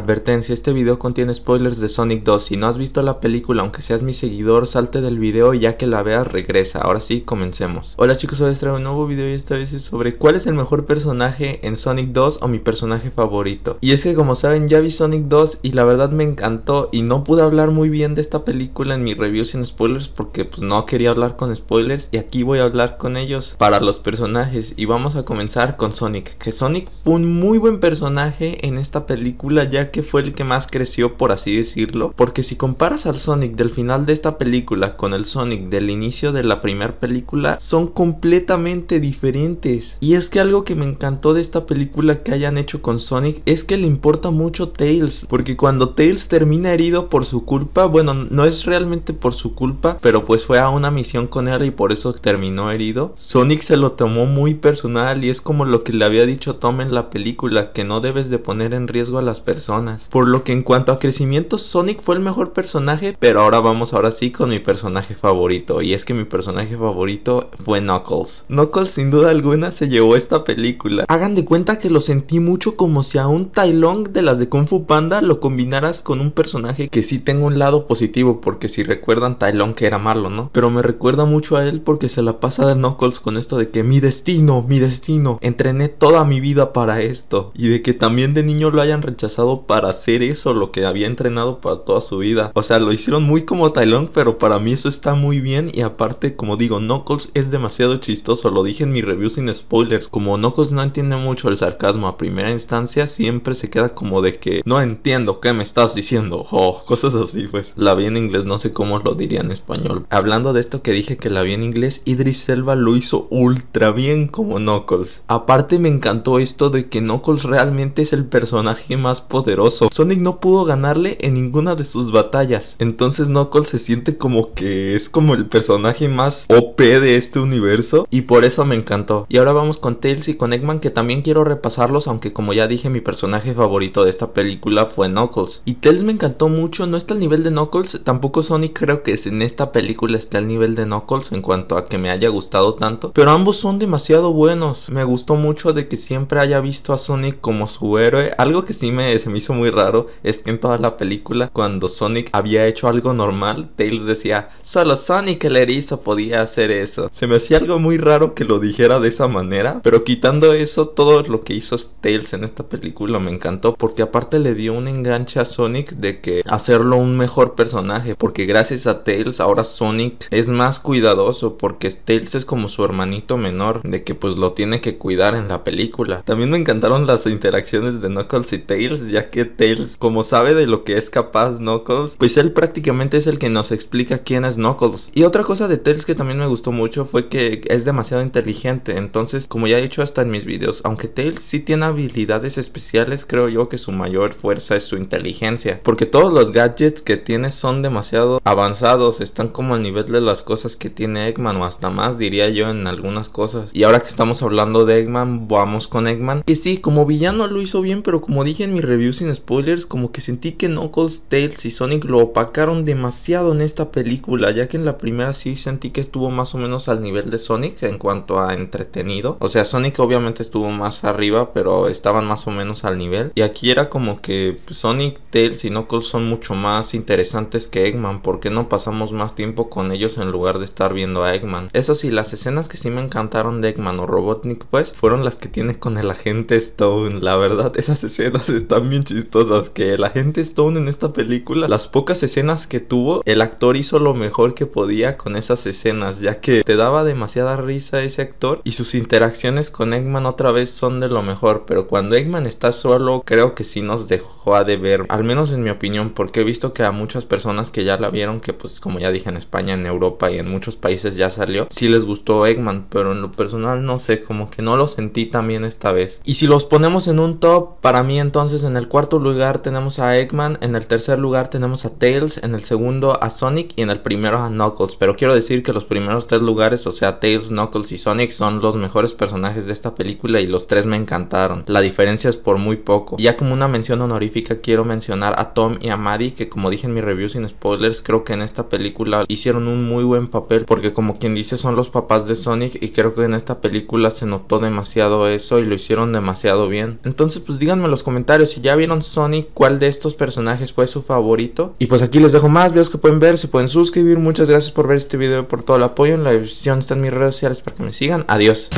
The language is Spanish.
Advertencia, este video contiene spoilers de Sonic 2, si no has visto la película aunque seas mi seguidor salte del video y ya que la veas regresa, ahora sí comencemos. Hola chicos, hoy les traigo un nuevo video y esta vez es sobre cuál es el mejor personaje en Sonic 2 o mi personaje favorito. Y es que como saben ya vi Sonic 2 y la verdad me encantó y no pude hablar muy bien de esta película en mi review sin spoilers porque pues no quería hablar con spoilers y aquí voy a hablar con ellos para los personajes y vamos a comenzar con Sonic, que Sonic fue un muy buen personaje en esta película ya que que fue el que más creció, por así decirlo, porque si comparas al Sonic del final de esta película con el Sonic del inicio de la primera película, son completamente diferentes. Y es que algo que me encantó de esta película que hayan hecho con Sonic es que le importa mucho Tails, porque cuando Tails termina herido por su culpa, bueno, no es realmente por su culpa, pero pues fue a una misión con él y por eso terminó herido, Sonic se lo tomó muy personal y es como lo que le había dicho Tom en la película, que no debes de poner en riesgo a las personas por lo que en cuanto a crecimiento, Sonic fue el mejor personaje, pero ahora vamos ahora sí con mi personaje favorito. Y es que mi personaje favorito fue Knuckles. Knuckles sin duda alguna se llevó esta película. Hagan de cuenta que lo sentí mucho como si a un Tai Long de las de Kung Fu Panda lo combinaras con un personaje que sí tengo un lado positivo, porque si recuerdan Tai que era malo, ¿no? Pero me recuerda mucho a él porque se la pasa de Knuckles con esto de que mi destino, mi destino, entrené toda mi vida para esto. Y de que también de niño lo hayan rechazado para hacer eso, lo que había entrenado para toda su vida. O sea, lo hicieron muy como Tailong, pero para mí eso está muy bien. Y aparte, como digo, Knuckles es demasiado chistoso. Lo dije en mi review sin spoilers. Como Knuckles no entiende mucho el sarcasmo a primera instancia, siempre se queda como de que no entiendo qué me estás diciendo. Oh, cosas así, pues. La vi en inglés, no sé cómo lo diría en español. Hablando de esto que dije que la vi en inglés, Idris Elba lo hizo ultra bien como Knuckles. Aparte, me encantó esto de que Knuckles realmente es el personaje más poderoso Sonic no pudo ganarle en ninguna de sus batallas. Entonces Knuckles se siente como que es como el personaje más OP de este universo. Y por eso me encantó. Y ahora vamos con Tails y con Eggman que también quiero repasarlos. Aunque como ya dije mi personaje favorito de esta película fue Knuckles. Y Tails me encantó mucho. No está al nivel de Knuckles. Tampoco Sonic creo que en esta película esté al nivel de Knuckles en cuanto a que me haya gustado tanto. Pero ambos son demasiado buenos. Me gustó mucho de que siempre haya visto a Sonic como su héroe. Algo que sí me, se me hizo muy raro es que en toda la película, cuando Sonic había hecho algo normal, Tails decía, solo Sonic el erizo podía hacer eso. Se me hacía algo muy raro que lo dijera de esa manera, pero quitando eso, todo lo que hizo Tails en esta película me encantó porque aparte le dio un enganche a Sonic de que hacerlo un mejor personaje, porque gracias a Tails ahora Sonic es más cuidadoso porque Tails es como su hermanito menor, de que pues lo tiene que cuidar en la película. También me encantaron las interacciones de Knuckles y Tails, ya que Tails, como sabe de lo que es capaz Knuckles, pues él prácticamente es el que nos explica quién es Knuckles. Y otra cosa de Tails que también me gustó mucho fue que es demasiado inteligente. Entonces, como ya he dicho hasta en mis videos, aunque Tails sí tiene habilidades especiales, creo yo que su mayor fuerza es su inteligencia. Porque todos los gadgets que tiene son demasiado avanzados, están como al nivel de las cosas que tiene Eggman o hasta más, diría yo, en algunas cosas. Y ahora que estamos hablando de Eggman, vamos con Eggman. Que sí, como villano lo hizo bien, pero como dije en mi review sin spoilers, como que sentí que Knuckles, Tails y Sonic lo opacaron demasiado en esta película, ya que en la primera sí sentí que estuvo más o menos al nivel de Sonic en cuanto a entretenido. O sea, Sonic obviamente estuvo más arriba, pero estaban más o menos al nivel. Y aquí era como que pues, Sonic, Tails y Knuckles son mucho más interesantes que Eggman, porque no pasamos más tiempo con ellos en lugar de estar viendo a Eggman? Eso sí, las escenas que sí me encantaron de Eggman o Robotnik, pues, fueron las que tiene con el agente Stone. La verdad, esas escenas están bien chistosas que la gente Stone en esta película, las pocas escenas que tuvo, el actor hizo lo mejor que podía con esas escenas, ya que te daba demasiada risa ese actor y sus interacciones con Eggman otra vez son de lo mejor, pero cuando Eggman está solo creo que sí nos dejó a ver, al menos en mi opinión, porque he visto que a muchas personas que ya la vieron, que pues como ya dije en España, en Europa y en muchos países ya salió, sí les gustó Eggman, pero en lo personal no sé, como que no lo sentí también esta vez. Y si los ponemos en un top, para mí entonces en el cual cuarto lugar tenemos a Eggman, en el tercer lugar tenemos a Tails, en el segundo a Sonic y en el primero a Knuckles. Pero quiero decir que los primeros tres lugares, o sea Tails, Knuckles y Sonic, son los mejores personajes de esta película y los tres me encantaron. La diferencia es por muy poco. Ya como una mención honorífica quiero mencionar a Tom y a Maddie que como dije en mi review sin spoilers, creo que en esta película hicieron un muy buen papel porque como quien dice son los papás de Sonic y creo que en esta película se notó demasiado eso y lo hicieron demasiado bien. Entonces pues díganme en los comentarios si ya vieron Sonic, cuál de estos personajes fue su favorito. Y pues aquí les dejo más videos que pueden ver, se pueden suscribir. Muchas gracias por ver este video, por todo el apoyo. En la descripción están mis redes sociales para que me sigan. Adiós.